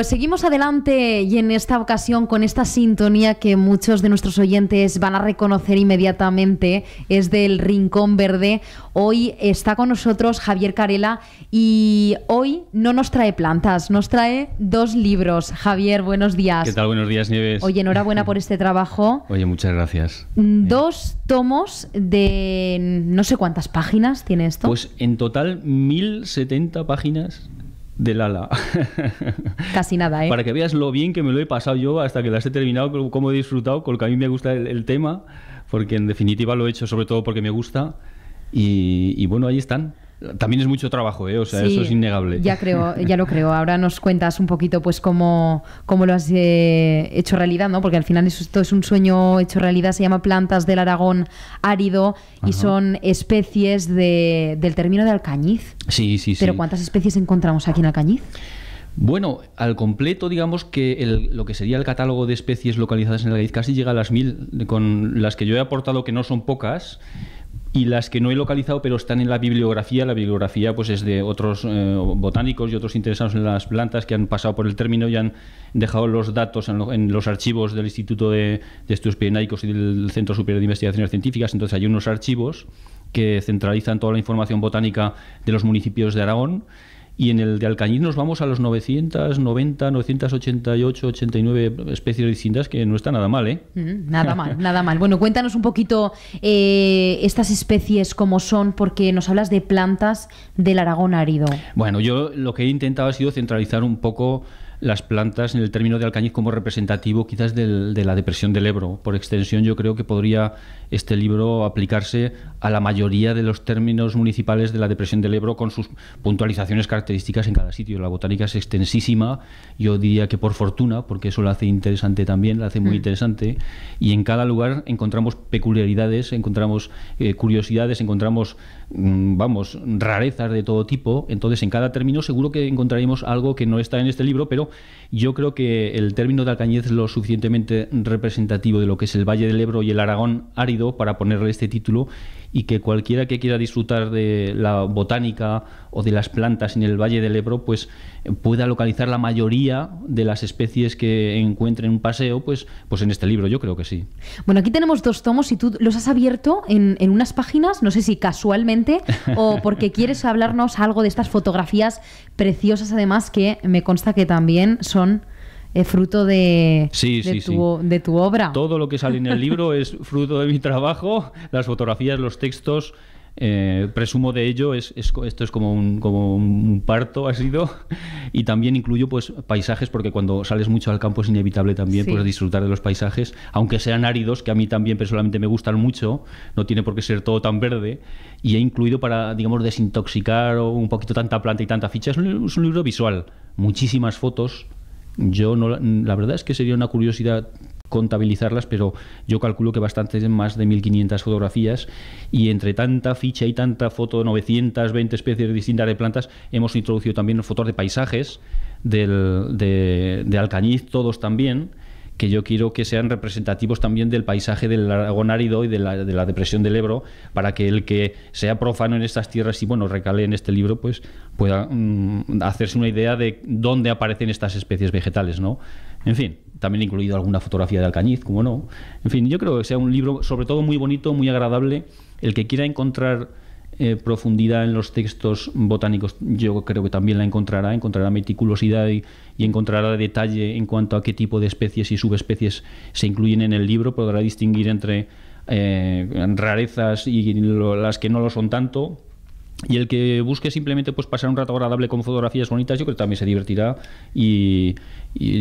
pues seguimos adelante y en esta ocasión con esta sintonía que muchos de nuestros oyentes van a reconocer inmediatamente, es del Rincón Verde. Hoy está con nosotros Javier Carela y hoy no nos trae plantas, nos trae dos libros. Javier, buenos días. ¿Qué tal? Buenos días, Nieves. Oye, enhorabuena por este trabajo. Oye, muchas gracias. Mm, eh. Dos tomos de no sé cuántas páginas tiene esto. Pues en total 1070 páginas del ala. Casi nada, ¿eh? Para que veas lo bien que me lo he pasado yo hasta que las he terminado, cómo he disfrutado, con lo que a mí me gusta el, tema, porque en definitiva lo he hecho sobre todo porque me gusta. Y, y bueno, ahí están. También es mucho trabajo, ¿eh? o sea, eso es innegable. Ya creo, ya lo creo. Ahora nos cuentas un poquito pues cómo, lo has eh, hecho realidad, ¿no? Porque al final esto es un sueño hecho realidad, se llama Plantas del Aragón Árido y son especies del término de Alcañiz. Sí, sí, sí. Pero ¿cuántas especies encontramos aquí en Alcañiz? Bueno, al completo, digamos que lo que sería el catálogo de especies localizadas en Alcañiz casi llega a las mil, con las que yo he aportado, que no son pocas y las que no he localizado pero están en la bibliografía. La bibliografía pues es de otros eh, botánicos y otros interesados en las plantas que han pasado por el término y han dejado los datos en, los archivos del Instituto de, de, Estudios Pirenaicos y del Centro Superior de Investigaciones Científicas. Entonces hay unos archivos que centralizan toda la información botánica de los municipios de Aragón y en el de Alcañiz nos vamos a los 990, 988, 89 especies distintas, que no está nada mal, ¿eh? nada mal, nada mal. Bueno, cuéntanos un poquito eh, estas especies, cómo son, porque nos hablas de plantas del Aragón árido. Bueno, yo lo que he intentado ha sido centralizar un poco las plantas en el término de Alcañiz como representativo quizás del, de la depresión del Ebro. Por extensión yo creo que podría este libro aplicarse a la mayoría de los términos municipales de la depresión del Ebro con sus puntualizaciones características en cada sitio. La botánica es extensísima, yo diría que por fortuna, porque eso la hace interesante también, la hace muy mm. interesante, y en cada lugar encontramos peculiaridades, encontramos eh, curiosidades, encontramos, mm, vamos, rarezas de todo tipo, entonces en cada término seguro que encontraremos algo que no está en este libro, pero yo creo que el término de Alcañez es lo suficientemente representativo de lo que es el Valle del Ebro y el Aragón árido para ponerle este título y que cualquiera que quiera disfrutar de la botánica o de las plantas en el Valle del Ebro, pues eh, pueda localizar la mayoría de las especies que encuentre en un paseo, pues, pues en este libro, yo creo que sí. Bueno, aquí tenemos dos tomos y tú los has abierto en, en unas páginas, no sé si casualmente o porque quieres hablarnos algo de estas fotografías preciosas, además, que me consta que también son es fruto de, de, tu, obra. Todo lo que sale en el libro es fruto de mi trabajo, las fotografías, los textos. Eh, presumo de ello, es, esto es como un, como un parto ha sido y también incluyo pues paisajes porque cuando sales mucho al campo es inevitable también pues, disfrutar de los paisajes, aunque sean áridos, que a mí también personalmente me gustan mucho, no tiene por qué ser todo tan verde y he incluido para digamos desintoxicar un poquito tanta planta y tanta ficha, es un libro visual, muchísimas fotos, yo no, la verdad es que sería una curiosidad contabilizarlas, pero yo calculo que bastantes, más de 1500 fotografías y entre tanta ficha y tanta foto, 920 especies distintas de plantas, hemos introducido también fotos de paisajes, del, de, de, Alcañiz, todos también que yo quiero que sean representativos también del paisaje del Aragón árido y de la, depresión del Ebro, para que el que sea profano en estas tierras y bueno, recale en este libro, pues pueda mm, hacerse una idea de dónde aparecen estas especies vegetales, ¿no? En fin, también he incluido alguna fotografía de Alcañiz, como no. En fin, yo creo que sea un libro sobre todo muy bonito, muy agradable, el que quiera encontrar eh, profundidad en los textos botánicos yo creo que también la encontrará, encontrará meticulosidad y, encontrará detalle en cuanto a qué tipo de especies y subespecies se incluyen en el libro, podrá distinguir entre eh, rarezas y las que no lo son tanto. Y el que busque simplemente pues, pasar un rato agradable con fotografías bonitas, yo creo que también se divertirá y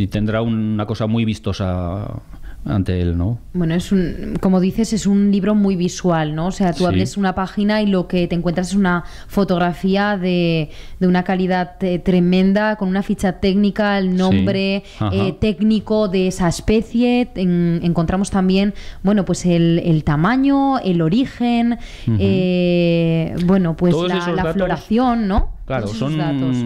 tendrá una cosa muy vistosa ante él, ¿no? Bueno, es un, como dices, es un libro muy visual, ¿no? O sea, tú abres una página y lo que te encuentras es una fotografía de, una calidad eh, tremenda, con una ficha técnica, el nombre eh, técnico de esa especie. encontramos también, bueno, pues el, tamaño, el origen, eh, bueno, pues la, floración, ¿no? Claro, son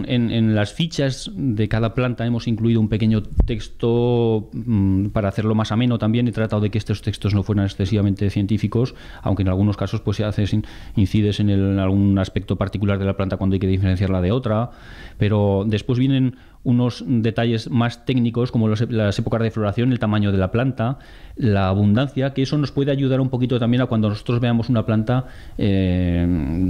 En, las fichas de cada planta hemos incluido un pequeño texto mm, para hacerlo más ameno también. He tratado de que estos textos no fueran excesivamente científicos, aunque en algunos casos pues se sin incides en, en algún aspecto particular de la planta cuando hay que diferenciarla de otra. Pero después vienen unos detalles más técnicos como las épocas de floración, el tamaño de la planta, la abundancia, que eso nos puede ayudar un poquito también a cuando nosotros veamos una planta, eh,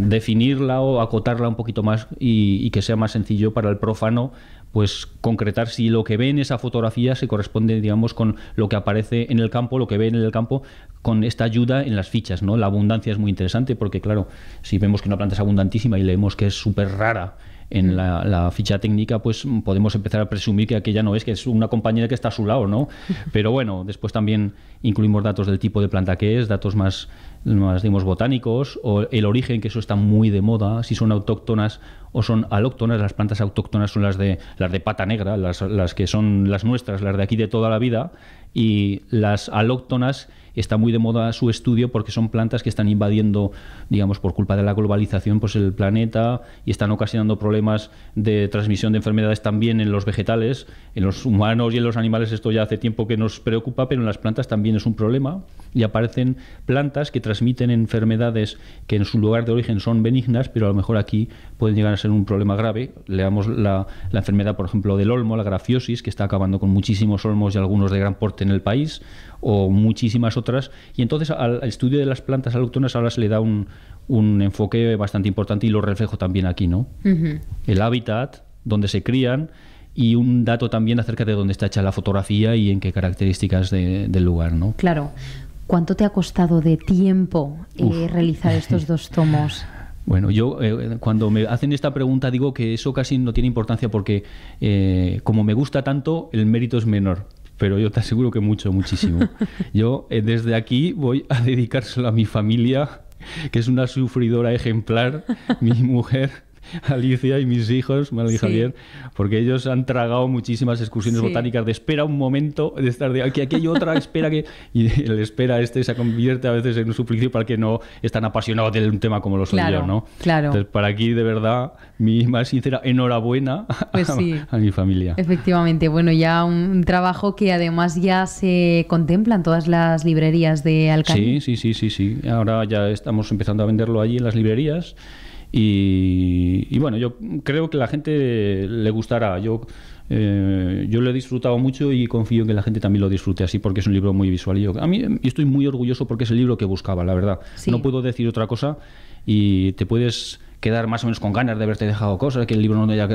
definirla o acotarla un poquito más y, que sea más sencillo para el profano pues concretar si lo que ve en esa fotografía se corresponde, digamos, con lo que aparece en el campo, lo que ve en el campo, con esta ayuda en las fichas, ¿no? La abundancia es muy interesante porque, claro, si vemos que una planta es abundantísima y leemos que es súper rara en la, ficha técnica pues mm, podemos empezar a presumir que aquella no es, que es una compañía que está a su lado, ¿no? Pero bueno, después también incluimos datos del tipo de planta que es, datos más más botánicos, o el origen, que eso está muy de moda, si son autóctonas o son alóctonas, las plantas autóctonas son las de, las de pata negra, las, las que son las nuestras, las de aquí de toda la vida, y las alóctonas está muy de moda su estudio porque son plantas que están invadiendo, digamos, por culpa de la globalización, pues el planeta y están ocasionando problemas de transmisión de enfermedades también en los vegetales, en los humanos y en los animales esto ya hace tiempo que nos preocupa, pero en las plantas también es un problema y aparecen plantas que transmiten enfermedades que en su lugar de origen son benignas, pero a lo mejor aquí pueden llegar a ser un problema grave. Leamos la, la enfermedad, por ejemplo, del olmo, la grafiosis, que está acabando con muchísimos olmos y algunos de gran porte en el país, o muchísimas otras. Y entonces al, estudio de las plantas alóctonas ahora se le da un, un enfoque bastante importante y lo reflejo también aquí, ¿no? El hábitat donde se crían y un dato también acerca de dónde está hecha la fotografía y en qué características del lugar, ¿no? Claro. ¿Cuánto te ha costado de tiempo eh, realizar estos dos tomos? Bueno, yo eh, cuando me hacen esta pregunta digo que eso casi no tiene importancia porque eh, como me gusta tanto, el mérito es menor. Pero yo te aseguro que mucho, muchísimo. Yo desde aquí voy a dedicárselo a mi familia, que es una sufridora ejemplar, mi mujer, Alicia y mis hijos, Manuel y Javier, porque ellos han tragado muchísimas excursiones botánicas de espera un momento, de estar de aquí, aquí hay otra, espera que. Y el espera este se convierte a veces en un suplicio para que no es tan apasionado de un tema como lo soy yo, ¿no? Claro. Entonces, para aquí, de verdad, mi más sincera enhorabuena pues a, mi familia. Efectivamente, bueno, ya un trabajo que además ya se contempla en todas las librerías de Alcalá. Sí, sí, sí, sí, sí. Ahora ya estamos empezando a venderlo allí en las librerías. Y, bueno, yo creo que la gente le gustará. Yo, eh, yo lo he disfrutado mucho y confío en que la gente también lo disfrute así porque es un libro muy visual. Y yo, a mí estoy muy orgulloso porque es el libro que buscaba, la verdad. No puedo decir otra cosa y te puedes quedar más o menos con ganas de haberte dejado cosas, que el libro no haya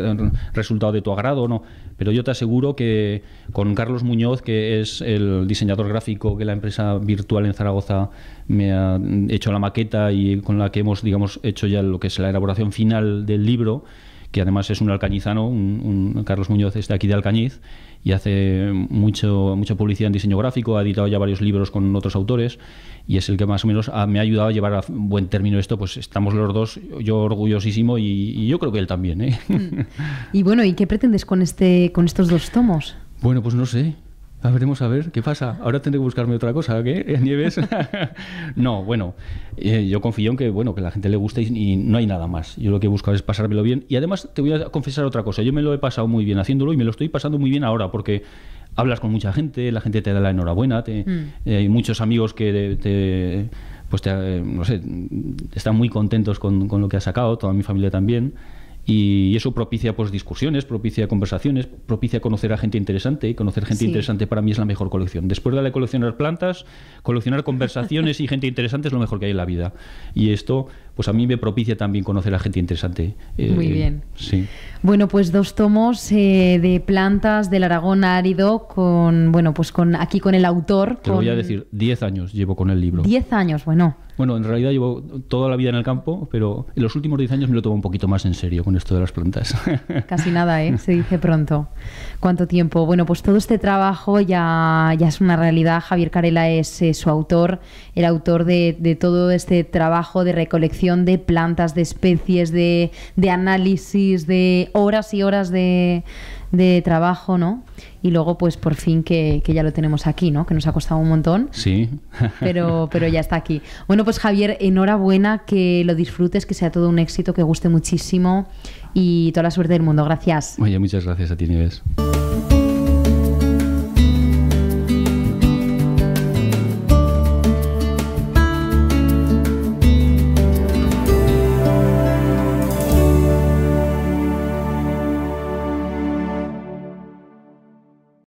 resultado de tu agrado o no. Pero yo te aseguro que con Carlos Muñoz, que es el diseñador gráfico que la empresa virtual en Zaragoza me ha hecho la maqueta y con la que hemos, digamos, hecho ya lo que es la elaboración final del libro, que además es un alcañizano, un, Carlos Muñoz está aquí de Alcañiz y hace mucho, mucha publicidad en diseño gráfico, ha editado ya varios libros con otros autores y es el que más o menos me ha ayudado a llevar a buen término esto, pues estamos los dos, yo orgullosísimo y, yo creo que él también. ¿eh? Mm. Y bueno, ¿y qué pretendes con, este, con estos dos tomos? Bueno, pues no sé. A veremos a ver qué pasa. Ahora tendré que buscarme otra cosa, ¿qué? Nieves. no, bueno, eh, yo confío en que bueno que la gente le guste y, no hay nada más. Yo lo que he buscado es pasármelo bien y además te voy a confesar otra cosa. Yo me lo he pasado muy bien haciéndolo y me lo estoy pasando muy bien ahora porque hablas con mucha gente, la gente te da la enhorabuena, mm. eh, hay muchos amigos que te, pues eh, no están muy contentos con, con lo que has sacado, toda mi familia también y eso propicia pues discusiones, propicia conversaciones, propicia conocer a gente interesante y conocer gente interesante para mí es la mejor colección. Después de la coleccionar plantas, coleccionar conversaciones y gente interesante es lo mejor que hay en la vida. Y esto pues a mí me propicia también conocer a gente interesante. Eh, Muy bien. Sí. Bueno, pues dos tomos eh, de plantas del Aragón árido con bueno, pues con aquí con el autor. Te voy a decir, 10 años llevo con el libro. 10 años, bueno. Bueno, en realidad llevo toda la vida en el campo, pero en los últimos 10 años me lo tomo un poquito más en serio con esto de las plantas. Casi nada, ¿eh? Se dice pronto. ¿Cuánto tiempo? Bueno, pues todo este trabajo ya, ya es una realidad. Javier Carela es eh, su autor, el autor de, todo este trabajo de recolección de plantas, de especies, de análisis, de horas y horas de de trabajo, ¿no? Y luego, pues por fin que, que, ya lo tenemos aquí, ¿no? Que nos ha costado un montón. Sí. Pero, pero ya está aquí. Bueno, pues Javier, enhorabuena, que lo disfrutes, que sea todo un éxito, que guste muchísimo y toda la suerte del mundo. Gracias. Oye, muchas gracias a ti, Nieves.